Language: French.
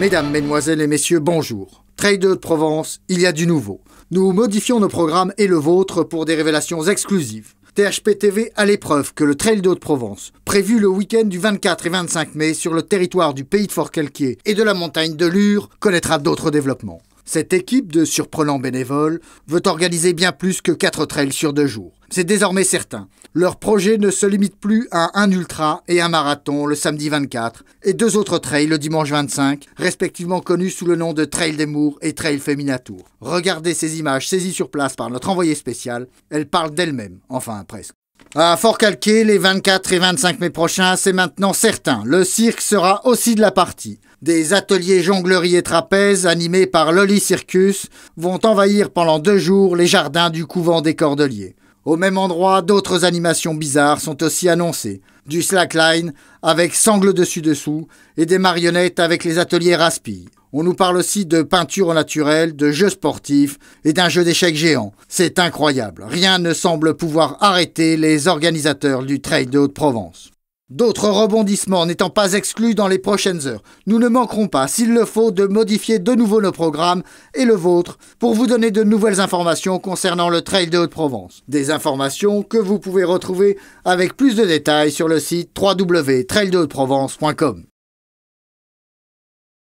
Mesdames, Mesdemoiselles et Messieurs, bonjour. Trail de Provence, il y a du nouveau. Nous modifions nos programmes et le vôtre pour des révélations exclusives. THP TV a l'épreuve que le Trail de provence prévu le week-end du 24 et 25 mai sur le territoire du pays de Fort-Calquier et de la montagne de Lure, connaîtra d'autres développements. Cette équipe de surprenants bénévoles veut organiser bien plus que 4 trails sur deux jours. C'est désormais certain. Leur projet ne se limite plus à un ultra et un marathon le samedi 24 et deux autres trails le dimanche 25, respectivement connus sous le nom de Trail des Mours et Trail Féminatour. Regardez ces images saisies sur place par notre envoyé spécial. Elles parlent d'elles-mêmes, enfin presque. À Fort Calqué, les 24 et 25 mai prochains, c'est maintenant certain. Le cirque sera aussi de la partie. Des ateliers jonglerie et trapèze animés par Loli Circus vont envahir pendant deux jours les jardins du couvent des Cordeliers. Au même endroit, d'autres animations bizarres sont aussi annoncées. Du slackline avec sangle dessus-dessous et des marionnettes avec les ateliers Raspi. On nous parle aussi de peinture au naturel, de jeux sportifs et d'un jeu d'échecs géant. C'est incroyable. Rien ne semble pouvoir arrêter les organisateurs du Trail de Haute-Provence. D'autres rebondissements n'étant pas exclus dans les prochaines heures, nous ne manquerons pas, s'il le faut, de modifier de nouveau nos programmes et le vôtre pour vous donner de nouvelles informations concernant le Trail de Haute-Provence. Des informations que vous pouvez retrouver avec plus de détails sur le site www.traildehauteprovenceCom.